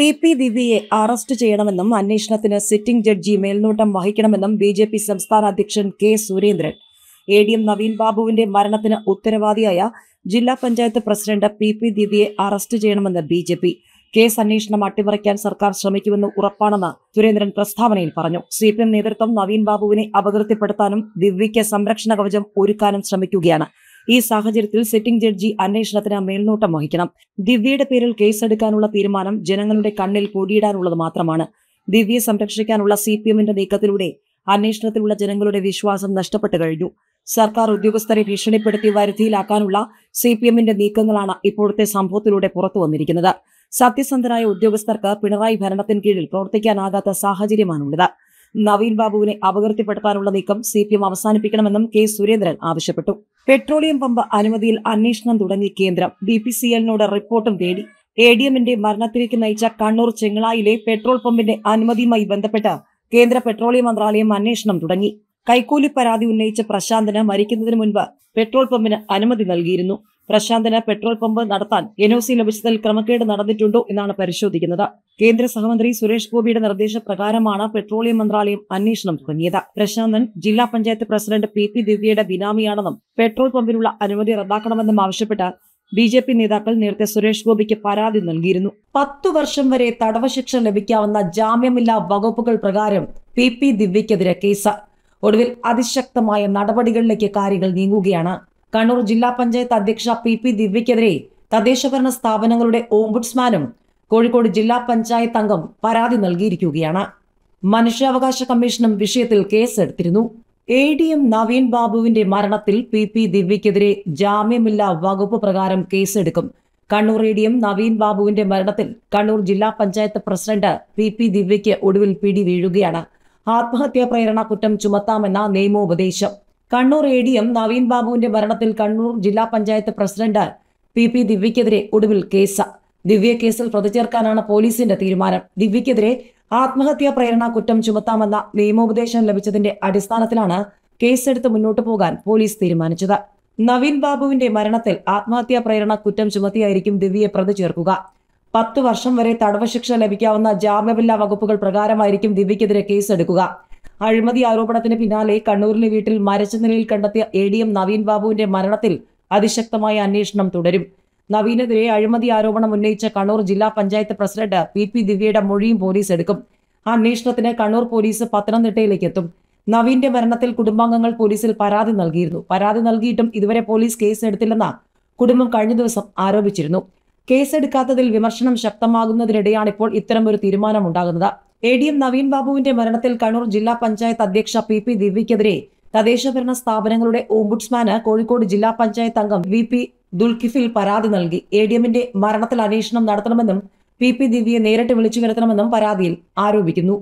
P P ദിവ്യയെ arrest ചെയ്യണമെന്നും അന്വേഷണത്തിന് സിറ്റിംഗ് ജഡ്ജി മേൽനോട്ടം വഹിക്കണമെന്നും ബി ജെ പി സംസ്ഥാന അധ്യക്ഷൻ K Surendran A D M Naveen ബാബുവിന്റെ മരണത്തിന് ഉത്തരവാദിയായ ജില്ലാ പഞ്ചായത്ത് പ്രസിഡന്റ് പി പി ദിവ്യയെ അറസ്റ്റ് ചെയ്യണമെന്ന് ബി ജെ പി കേസ് അന്വേഷണം അട്ടിമറിക്കാൻ സർക്കാർ ശ്രമിക്കുമെന്ന് ഉറപ്പാണെന്ന് സുരേന്ദ്രൻ പ്രസ്താവനയിൽ പറഞ്ഞു സി പി എം നേതൃത്വം നവീൻ ബാബുവിനെ അപകീർത്തിപ്പെടുത്താനും ദിവ്യയ്ക്ക് സംരക്ഷണ കവചം ഒരുക്കാനും ശ്രമിക്കുകയാണ് ഈ സാഹചര്യത്തിൽ സിറ്റിംഗ് ജഡ്ജി അന്വേഷണത്തിന് മേൽനോട്ടം വഹിക്കണം ദിവ്യയുടെ പേരിൽ കേസെടുക്കാനുള്ള തീരുമാനം ജനങ്ങളുടെ കണ്ണിൽ പൊടിയിടാനുള്ളത് മാത്രമാണ് ദിവ്യയെ സംരക്ഷിക്കാനുള്ള സി പി എമ്മിന്റെ നീക്കത്തിലൂടെ അന്വേഷണത്തിലുള്ള ജനങ്ങളുടെ വിശ്വാസം നഷ്ടപ്പെട്ടു കഴിഞ്ഞു സർക്കാർ ഉദ്യോഗസ്ഥരെ ഭീഷണിപ്പെടുത്തി വരുതിയിലാക്കാനുള്ള സി പി എമ്മിന്റെ നീക്കങ്ങളാണ് ഇപ്പോഴത്തെ സംഭവത്തിലൂടെ പുറത്തു വന്നിരിക്കുന്നത് സത്യസന്ധരായ ഉദ്യോഗസ്ഥർക്ക് പിണറായി ഭരണത്തിന് കീഴിൽ പ്രവർത്തിക്കാനാകാത്ത സാഹചര്യമാണുള്ളത് നവീൻ ബാബുവിനെ അപകീർത്തിപ്പെടുത്താനുള്ള നീക്കം സി പി എം അവസാനിപ്പിക്കണമെന്നും കെ സുരേന്ദ്രൻ ആവശ്യപ്പെട്ടു പെട്രോളിയം പമ്പ് അനുമതിയിൽ അന്വേഷണം തുടങ്ങി കേന്ദ്രം ബി പി സി എല്ലിനോട് റിപ്പോർട്ടും തേടി എ ഡി എമ്മിന്റെ മരണത്തിലേക്ക് നയിച്ച കണ്ണൂർ ചെങ്ങളായിലെ പെട്രോൾ പമ്പിന്റെ അനുമതിയുമായി ബന്ധപ്പെട്ട് കേന്ദ്ര പെട്രോളിയം മന്ത്രാലയം അന്വേഷണം തുടങ്ങി കൈക്കൂലി പരാതി ഉന്നയിച്ച പ്രശാന്തന് മരിക്കുന്നതിന് മുൻപ് പെട്രോൾ പമ്പിന് അനുമതി നൽകിയിരുന്നു പ്രശാന്തിന് പെട്രോൾ പമ്പ് നടത്താൻ എൻഒസി ലഭിച്ചതിൽ ക്രമക്കേട് നടന്നിട്ടുണ്ടോ എന്നാണ് പരിശോധിക്കുന്നത് കേന്ദ്ര സഹമന്ത്രി സുരേഷ് ഗോപിയുടെ നിർദ്ദേശപ്രകാരമാണ് പെട്രോളിയം മന്ത്രാലയം അന്വേഷണം തുടങ്ങിയത് പ്രശാന്തൻ ജില്ലാ പഞ്ചായത്ത് പ്രസിഡന്റ് പി പി ദിവ്യയുടെ ബിനാമിയാണെന്നും പെട്രോൾ പമ്പിനുള്ള അനുമതി റദ്ദാക്കണമെന്നും ആവശ്യപ്പെട്ട് ബി ജെ പി നേതാക്കൾ നേരത്തെ സുരേഷ് ഗോപിക്ക് പരാതി നൽകിയിരുന്നു പത്തു വർഷം വരെ തടവ് ശിക്ഷ ലഭിക്കാവുന്ന ജാമ്യമില്ലാ വകുപ്പുകൾ പ്രകാരം പി പി ദിവ്യക്കെതിരെ കേസ് ഒടുവിൽ അതിശക്തമായ നടപടികളിലേക്ക് കാര്യങ്ങൾ നീങ്ങുകയാണ് കണ്ണൂർ ജില്ലാ പഞ്ചായത്ത് അധ്യക്ഷ പി പി ദിവ്യക്കെതിരെ തദ്ദേശഭരണ സ്ഥാപനങ്ങളുടെ ഓംബുഡ്സ്മാനും കോഴിക്കോട് ജില്ലാ പഞ്ചായത്ത് അംഗം പരാതി നൽകിയിരിക്കുകയാണ് മനുഷ്യാവകാശ കമ്മീഷനും വിഷയത്തിൽ കേസെടുത്തിരുന്നു എ ഡി എം നവീൻ ബാബുവിന്റെ മരണത്തിൽ പി പി ദിവ്യക്കെതിരെ ജാമ്യമില്ലാ വകുപ്പ് പ്രകാരം കേസെടുക്കും Kannur A D M Naveen ബാബുവിന്റെ മരണത്തിൽ കണ്ണൂർ ജില്ലാ പഞ്ചായത്ത് പ്രസിഡന്റ് പി പി ദിവ്യയ്ക്ക് ഒടുവിൽ പിടി വീഴുകയാണ് ആത്മഹത്യാ പ്രേരണ കുറ്റം ചുമത്താമെന്ന നിയമോപദേശം Kannur A D M Naveen ബാബുവിന്റെ മരണത്തിൽ കണ്ണൂർ ജില്ലാ പഞ്ചായത്ത് പ്രസിഡന്റ് പി പി ദിവ്യക്കെതിരെ ഒടുവിൽ കേസ് ദിവ്യ കേസിൽ പ്രതിചേർക്കാനാണ് പോലീസിന്റെ തീരുമാനം ദിവ്യക്കെതിരെ ആത്മഹത്യാ പ്രേരണ കുറ്റം ചുമത്താമെന്ന നിയമോപദേശം ലഭിച്ചതിന്റെ അടിസ്ഥാനത്തിലാണ് കേസെടുത്ത് മുന്നോട്ടു പോകാൻ പോലീസ് തീരുമാനിച്ചത് നവീൻ ബാബുവിന്റെ മരണത്തിൽ ആത്മഹത്യാ പ്രേരണ കുറ്റം ചുമത്തിയായിരിക്കും ദിവ്യയെ പ്രതി ചേർക്കുക പത്ത് വർഷം വരെ തടവ് ശിക്ഷ ലഭിക്കാവുന്ന ജാമ്യമില്ലാ വകുപ്പുകൾ പ്രകാരമായിരിക്കും ദിവ്യക്കെതിരെ കേസെടുക്കുക അഴിമതി ആരോപണത്തിന് പിന്നാലെ കണ്ണൂരിലെ വീട്ടിൽ മരച്ച നിലയിൽ കണ്ടെത്തിയ എ ഡി എം നവീൻ ബാബുവിന്റെ മരണത്തിൽ അതിശക്തമായ അന്വേഷണം തുടരും നവീനെതിരെ അഴിമതി ആരോപണം ഉന്നയിച്ച കണ്ണൂർ ജില്ലാ പഞ്ചായത്ത് പ്രസിഡന്റ് പി പി ദിവ്യയുടെ മൊഴിയും പോലീസ് എടുക്കും അന്വേഷണത്തിന് കണ്ണൂർ പോലീസ് പത്തനംതിട്ടയിലേക്ക് എത്തും നവീന്റെ മരണത്തിൽ കുടുംബാംഗങ്ങൾ പോലീസിൽ പരാതി നൽകിയിരുന്നു പരാതി നൽകിയിട്ടും ഇതുവരെ പോലീസ് കേസ് എടുത്തില്ലെന്ന കുടുംബം കഴിഞ്ഞ ദിവസം ആരോപിച്ചിരുന്നു കേസെടുക്കാത്തതിൽ വിമർശനം ശക്തമാകുന്നതിനിടെയാണ് ഇപ്പോൾ ഇത്തരം ഒരു തീരുമാനമുണ്ടാകുന്നത് എ ഡി എം നവീൻ ബാബുവിന്റെ മരണത്തിൽ കണ്ണൂർ ജില്ലാ പഞ്ചായത്ത് അധ്യക്ഷ പി പി ദിവ്യക്കെതിരെ തദ്ദേശഭരണ സ്ഥാപനങ്ങളുടെ ഓംബുഡ്സ്മാന് കോഴിക്കോട് ജില്ലാ പഞ്ചായത്ത് അംഗം വി പി ദുൽഖിഫിൽ പരാതി നൽകി എ ഡി എമ്മിന്റെ മരണത്തിൽ അന്വേഷണം നടത്തണമെന്നും പി പി ദിവ്യയെ നേരിട്ട് വിളിച്ചു വരുത്തണമെന്നും പരാതിയിൽ ആരോപിക്കുന്നു